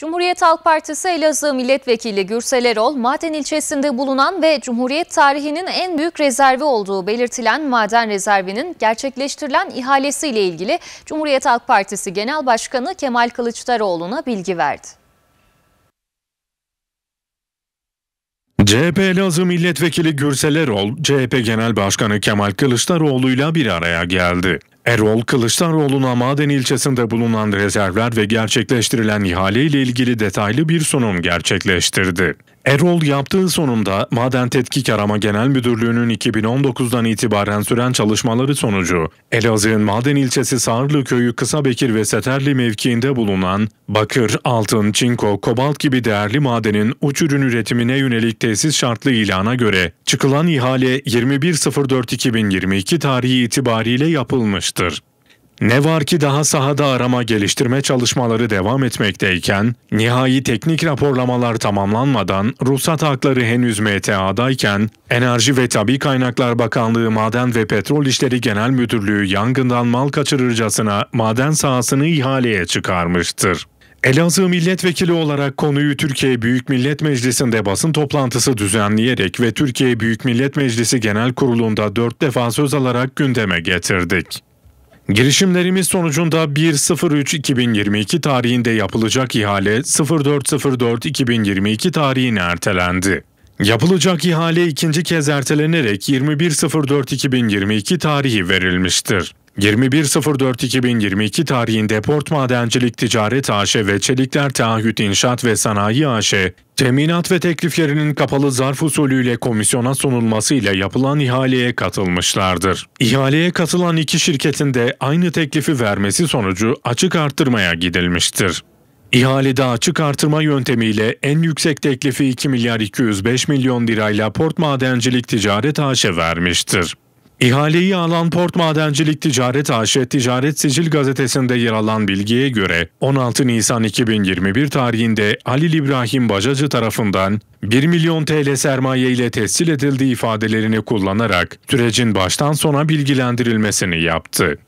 Cumhuriyet Halk Partisi Elazığ Milletvekili Gürsel Erol, maden ilçesinde bulunan ve Cumhuriyet tarihinin en büyük rezervi olduğu belirtilen maden rezervinin gerçekleştirilen ihalesiyle ilgili Cumhuriyet Halk Partisi Genel Başkanı Kemal Kılıçdaroğlu'na bilgi verdi. CHP Elazığ Milletvekili Gürsel Erol, CHP Genel Başkanı Kemal Kılıçdaroğlu'yla bir araya geldi. Erol Kılıçdaroğlu'na Maden ilçesinde bulunan rezervler ve gerçekleştirilen ihale ile ilgili detaylı bir sunum gerçekleştirdi. Erol yaptığı sonunda Maden Tetkik Arama Genel Müdürlüğü'nün 2019'dan itibaren süren çalışmaları sonucu Elazığ'ın Maden ilçesi Sarlı köyü Kısabekir ve Seterli mevkiinde bulunan bakır, altın, çinko, kobalt gibi değerli madenin uç ürün üretimine yönelik tesis şartlı ilana göre çıkılan ihale 21.04.2022 tarihi itibariyle yapılmıştır. Ne var ki daha sahada arama geliştirme çalışmaları devam etmekteyken, nihai teknik raporlamalar tamamlanmadan ruhsat hakları henüz MTA'dayken, Enerji ve Tabi Kaynaklar Bakanlığı Maden ve Petrol İşleri Genel Müdürlüğü yangından mal kaçırırcasına maden sahasını ihaleye çıkarmıştır. Elazığ milletvekili olarak konuyu Türkiye Büyük Millet Meclisi'nde basın toplantısı düzenleyerek ve Türkiye Büyük Millet Meclisi Genel Kurulu'nda dört defa söz alarak gündeme getirdik. Girişimlerimiz sonucunda 1.03.2022 tarihinde yapılacak ihale 04.04.2022 tarihine ertelendi. Yapılacak ihale ikinci kez ertelenerek 21.04.2022 tarihi verilmiştir. 21.04.2022 tarihinde Port Madencilik Ticaret AŞ ve Çelikler Taahhüt İnşaat ve Sanayi AŞ, teminat ve tekliflerinin kapalı zarf usulüyle komisyona sunulmasıyla yapılan ihaleye katılmışlardır. İhaleye katılan iki şirketin de aynı teklifi vermesi sonucu açık arttırmaya gidilmiştir. İhalede açık artırma yöntemiyle en yüksek teklifi 2 milyar 205 milyon lirayla Port Madencilik Ticaret AŞ vermiştir. İhaleyi alan Port Madencilik Ticaret AŞ Ticaret Sicil gazetesinde yer alan bilgiye göre 16 Nisan 2021 tarihinde Ali İbrahim Bacacı tarafından 1 milyon TL sermaye ile tescil edildiği ifadelerini kullanarak sürecin baştan sona bilgilendirilmesini yaptı.